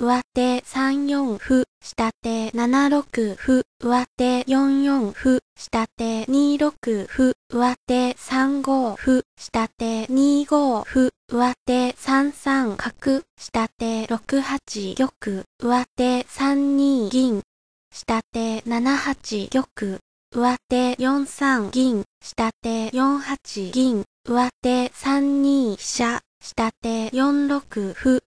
上手3四歩、下手7六歩、上手4四歩、下手2六歩、上手3五歩、下手2五歩、上手3三角、下手6八玉、上手3二銀、下手7八玉、上手4三銀、下手4八銀、上手3二飛車、下手4六歩、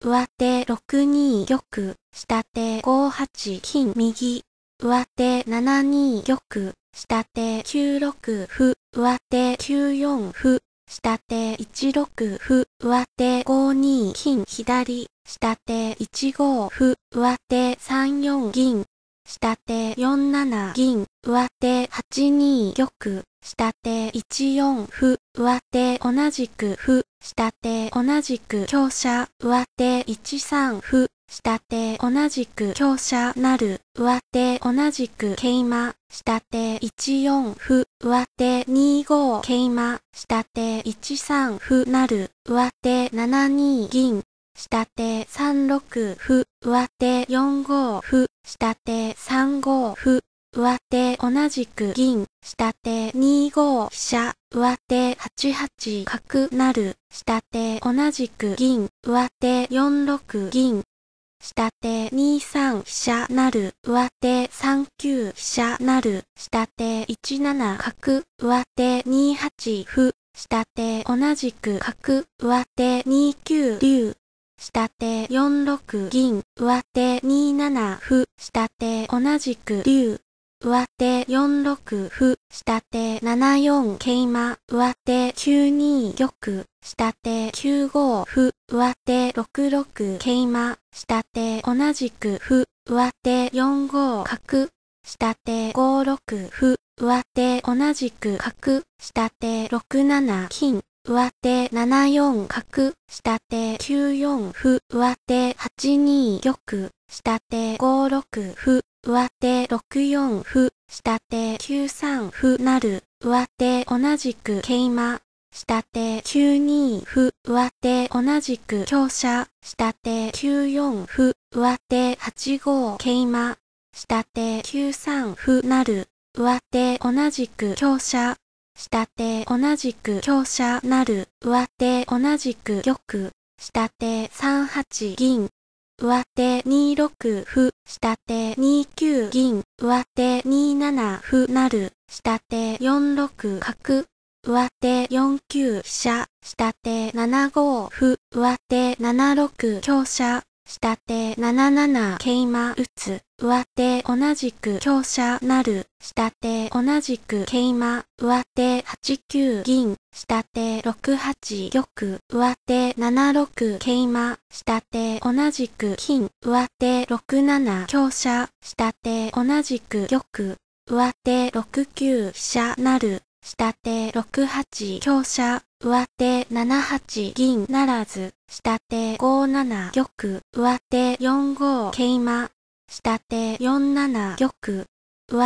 上手6二玉、下手5八金右、上手7二玉、下手9六歩、上手9四歩、下手1六歩、上手5二金左、下手1五歩、上手3四銀、下手4七銀、上手8二玉、下手1四歩、上手同じく歩、下手同じく強者、上手1三歩、下手同じく強者なる、上手同じく桂馬、下手1四歩、上手2五桂馬、下手1三歩なる、上手7二銀、下手三六歩、上手四五歩、下手三五歩、上手同じく銀、下手二五飛車、上手八八角なる、下手同じく銀、上手四六銀、下手二三飛車なる、上手三九飛車なる、下手一七角、上手二八歩、下手同じく角、上手二九竜、下手4 6銀、上手2 7歩、下手同じく竜、上手4 6歩、下手7 4桂馬、上手9 2玉、下手9 5歩、上手6 6桂馬、下手同じく歩、上手4 5角、下手5 6歩、上手同じく角、下手6 7金、上手7四角、下手9四歩、上手8二玉、下手5六歩、上手6四歩、下手9三歩なる、上手同じく桂馬、下手9二歩、上手同じく強者、下手9四歩、上手8五桂馬、下手9三歩なる、上手同じく強者、下手同じく強者なる、上手同じく玉、下手3八銀、上手2六歩、下手2九銀、上手2七歩なる、下手4六角、上手4九飛車、下手7五歩、上手7六強者、下手7七桂馬打つ。上手同じく強者なる、下手同じく桂馬、上手8九銀、下手6八玉、上手7六桂馬、下手同じく金、上手6七強者、下手同じく玉、上手6九飛車なる、下手6八強者、上手7八銀ならず、下手5七玉、上手4五桂馬、下手4七玉、上手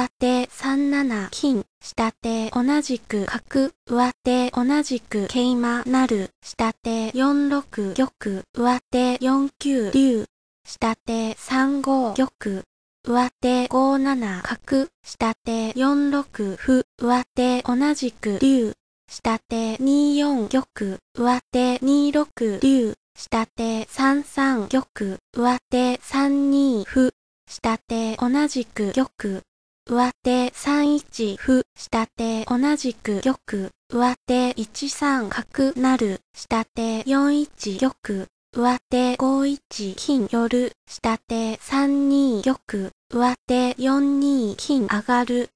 3七金、下手同じく角、上手同じく桂馬なる、下手4六玉、上手4九竜、下手3五玉、上手5七角、下手4六歩、上手同じく竜、下手2四玉、上手2六竜、下手3三玉、上手3二歩、下手同じく玉、上手3一歩、下手同じく玉、上手1三角なる、下手4一玉、上手5一金寄る、下手3二玉、上手4二金上がる、